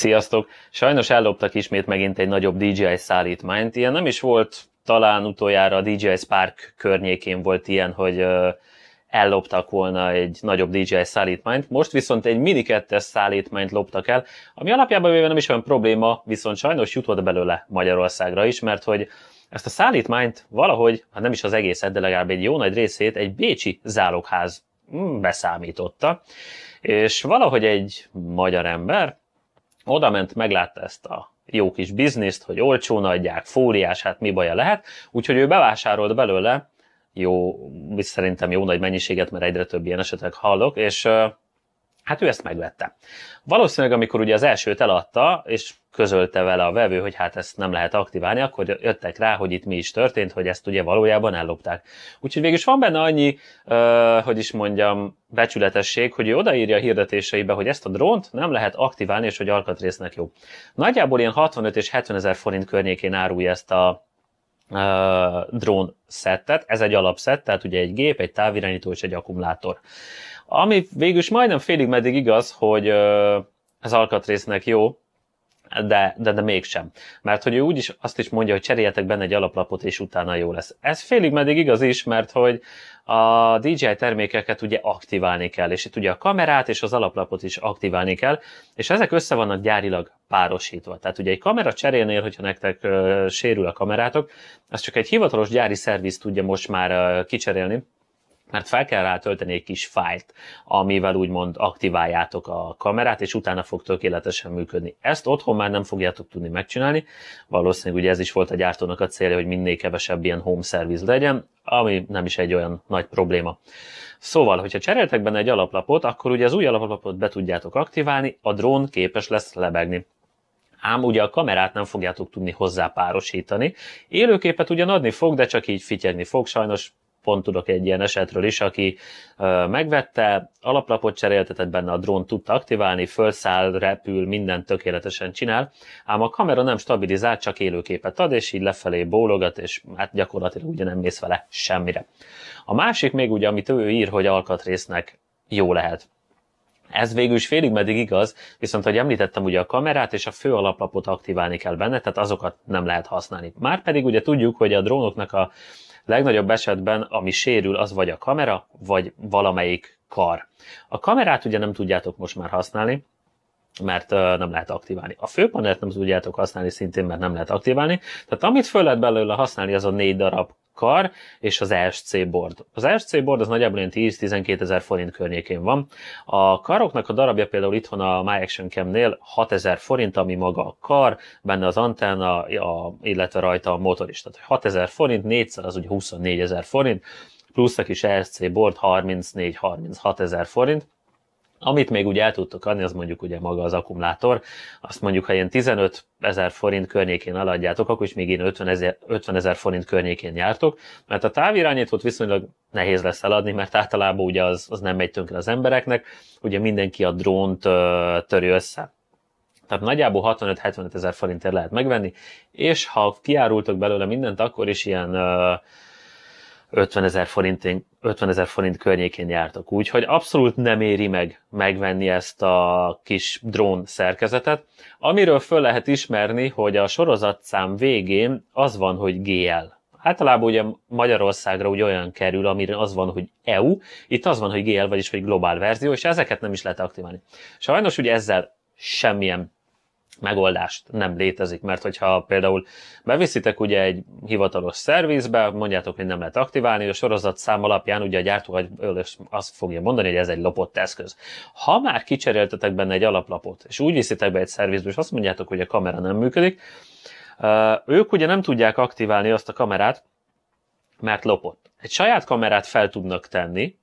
Sziasztok! Sajnos elloptak ismét megint egy nagyobb DJI szállítmányt. Ilyen nem is volt, talán utoljára a DJI Spark környékén volt ilyen, hogy elloptak volna egy nagyobb DJI szállítmányt, most viszont egy mini 2 szállítmányt loptak el, ami alapjában véve nem is olyan probléma, viszont sajnos jutott belőle Magyarországra is, mert hogy ezt a szállítmányt valahogy, hát nem is az egészet, de legalább egy jó nagy részét egy bécsi zálogház beszámította, és valahogy egy magyar ember oda ment, meglátta ezt a jó kis bizniszt, hogy olcsón adják, fóliás, hát mi baja lehet, úgyhogy ő bevásárolt belőle jó, szerintem jó nagy mennyiséget, mert egyre több ilyen esetek hallok, és Hát ő ezt megvette. Valószínűleg, amikor ugye az elsőt eladta, és közölte vele a vevő, hogy hát ezt nem lehet aktiválni, akkor jöttek rá, hogy itt mi is történt, hogy ezt ugye valójában ellopták. Úgyhogy végül is van benne annyi, uh, hogy is mondjam, becsületesség, hogy ő odaírja a hirdetéseibe, hogy ezt a drónt nem lehet aktiválni, és hogy alkatrésznek jó. Nagyjából ilyen 65 és 70 ezer forint környékén árulja ezt a uh, drón szettet, ez egy alapszett, tehát ugye egy gép, egy távirányító és egy akkumulátor. Ami végül is majdnem félig meddig igaz, hogy ez alkatrésznek jó, de, de, de mégsem. Mert hogy ő úgyis azt is mondja, hogy cseréljetek benne egy alaplapot, és utána jó lesz. Ez félig meddig igaz is, mert hogy a DJI termékeket ugye aktiválni kell, és itt ugye a kamerát és az alaplapot is aktiválni kell, és ezek össze vannak gyárilag párosítva. Tehát ugye egy kamera cserénél, hogyha nektek uh, sérül a kamerátok, az csak egy hivatalos gyári szerviz tudja most már uh, kicserélni, mert fel kell rá tölteni egy kis fájlt, amivel úgymond aktiváljátok a kamerát, és utána fog tökéletesen működni. Ezt otthon már nem fogjátok tudni megcsinálni, valószínűleg ugye ez is volt a gyártónak a célja, hogy minél kevesebb ilyen home service legyen, ami nem is egy olyan nagy probléma. Szóval, hogyha cseréltek benne egy alaplapot, akkor ugye az új alaplapot be tudjátok aktiválni, a drón képes lesz lebegni ám ugye a kamerát nem fogjátok tudni hozzá párosítani. Élőképet ugyan adni fog, de csak így fityegni fog, sajnos pont tudok egy ilyen esetről is, aki megvette, alaplapot cseréltetett benne, a drón tudta aktiválni, fölszáll, repül, minden tökéletesen csinál, ám a kamera nem stabilizál, csak élőképet ad, és így lefelé bólogat, és hát gyakorlatilag ugye nem mész vele semmire. A másik még ugye, amit ő ír, hogy alkatrésznek jó lehet. Ez végül is félig meddig igaz, viszont hogy említettem, ugye a kamerát és a fő alaplapot aktiválni kell benne, tehát azokat nem lehet használni. Márpedig ugye tudjuk, hogy a drónoknak a legnagyobb esetben, ami sérül, az vagy a kamera, vagy valamelyik kar. A kamerát ugye nem tudjátok most már használni, mert nem lehet aktiválni. A főpanelt nem tudjátok használni szintén, mert nem lehet aktiválni. Tehát amit föl lehet belőle használni, az a négy darab kar és az ESC board. Az ESC board az nagyjából 10-12 ezer forint környékén van. A karoknak a darabja például itthon a My Action Cam-nél 6 ezer forint, ami maga a kar, benne az antenna, a, illetve rajta a motor is. Tehát 6 ezer forint, 400 az ugye 24 ezer forint, plusz a kis ESC board 34-36 ezer forint amit még ugye el tudtok adni, az mondjuk ugye maga az akkumulátor. Azt mondjuk, ha ilyen 15 ezer forint környékén aladjátok, akkor is még én 50 ezer, 50 ezer forint környékén jártok, mert a távirányítót viszonylag nehéz lesz eladni, mert általában ugye az, az nem megy tönkre az embereknek, ugye mindenki a drónt törő össze. Tehát nagyjából 65-75 ezer forintért lehet megvenni, és ha kiárultok belőle mindent, akkor is ilyen 50 ezer forint, 50 ezer forint környékén jártak. Úgyhogy abszolút nem éri meg megvenni ezt a kis drón szerkezetet, amiről föl lehet ismerni, hogy a sorozatszám végén az van, hogy GL. Általában ugye Magyarországra úgy olyan kerül, amire az van, hogy EU, itt az van, hogy GL, vagyis hogy globál verzió, és ezeket nem is lehet aktiválni. Sajnos ugye ezzel semmilyen megoldást nem létezik, mert hogyha például beviszitek ugye egy hivatalos szervizbe, mondjátok, hogy nem lehet aktiválni, a sorozat szám alapján ugye a gyártó azt fogja mondani, hogy ez egy lopott eszköz. Ha már kicseréltetek benne egy alaplapot, és úgy viszitek be egy szervizbe, és azt mondjátok, hogy a kamera nem működik, ők ugye nem tudják aktiválni azt a kamerát, mert lopott. Egy saját kamerát fel tudnak tenni,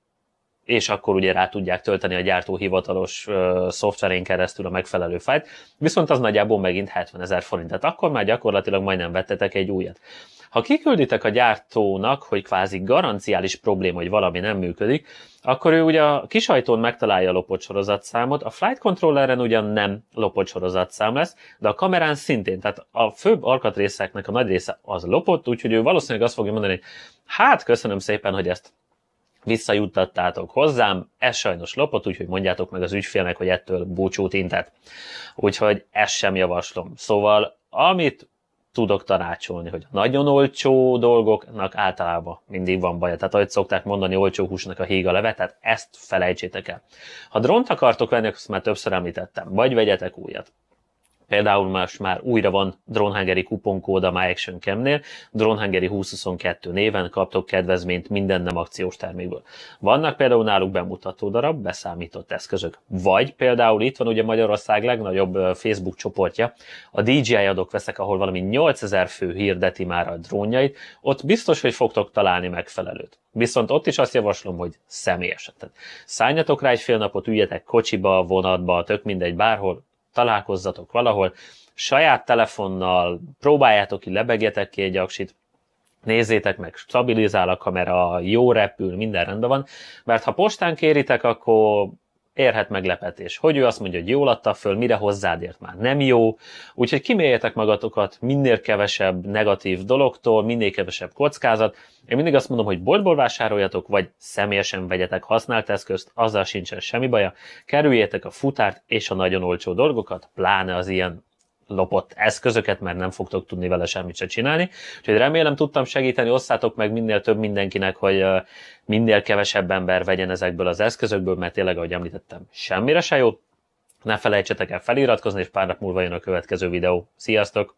és akkor ugye rá tudják tölteni a gyártó hivatalos uh, szoftverén keresztül a megfelelő fájt, viszont az nagyjából megint 70 ezer forint, tehát akkor már gyakorlatilag majdnem vettetek egy újat. Ha kikülditek a gyártónak, hogy kvázi garanciális probléma, hogy valami nem működik, akkor ő ugye a kisajtón megtalálja a lopott sorozatszámot, a flight controlleren ugyan nem lopott sorozatszám lesz, de a kamerán szintén, tehát a főbb alkatrészeknek a nagy része az lopott, úgyhogy ő valószínűleg azt fogja mondani, hogy hát köszönöm szépen, hogy ezt visszajuttattátok hozzám, ez sajnos lopott, úgyhogy mondjátok meg az ügyfélnek, hogy ettől búcsút intett. Úgyhogy ezt sem javaslom. Szóval, amit tudok tanácsolni, hogy a nagyon olcsó dolgoknak általában mindig van baja. Tehát ahogy szokták mondani, olcsó húsnak a híga leve, tehát ezt felejtsétek el. Ha drónt akartok venni, azt már többször említettem, vagy vegyetek újat például most már újra van Dronhangeri kuponkód a MyActionCam-nél, Dronhangeri 2022 néven kaptok kedvezményt minden nem akciós termékből. Vannak például náluk bemutató darab, beszámított eszközök. Vagy például itt van ugye Magyarország legnagyobb Facebook csoportja, a DJI adok veszek, ahol valami 8000 fő hirdeti már a drónjait, ott biztos, hogy fogtok találni megfelelőt. Viszont ott is azt javaslom, hogy személyeset. Szálljatok rá egy fél napot, üljetek kocsiba, vonatba, tök mindegy, bárhol, találkozzatok valahol, saját telefonnal próbáljátok ki, lebegjetek ki egy aksit, nézzétek meg, stabilizál a kamera, jó repül, minden rendben van, mert ha postán kéritek, akkor érhet meglepetés. Hogy ő azt mondja, hogy jól adta föl, mire hozzád ért már nem jó. Úgyhogy kiméljetek magatokat minél kevesebb negatív dologtól, minél kevesebb kockázat. Én mindig azt mondom, hogy boltból vásároljatok, vagy személyesen vegyetek használt eszközt, azzal sincsen semmi baja. Kerüljétek a futárt és a nagyon olcsó dolgokat, pláne az ilyen lopott eszközöket, mert nem fogtok tudni vele semmit se csinálni. Úgyhogy remélem tudtam segíteni, osszátok meg minél több mindenkinek, hogy minél kevesebb ember vegyen ezekből az eszközökből, mert tényleg, ahogy említettem, semmire se jó. Ne felejtsetek el feliratkozni, és pár nap múlva jön a következő videó. Sziasztok!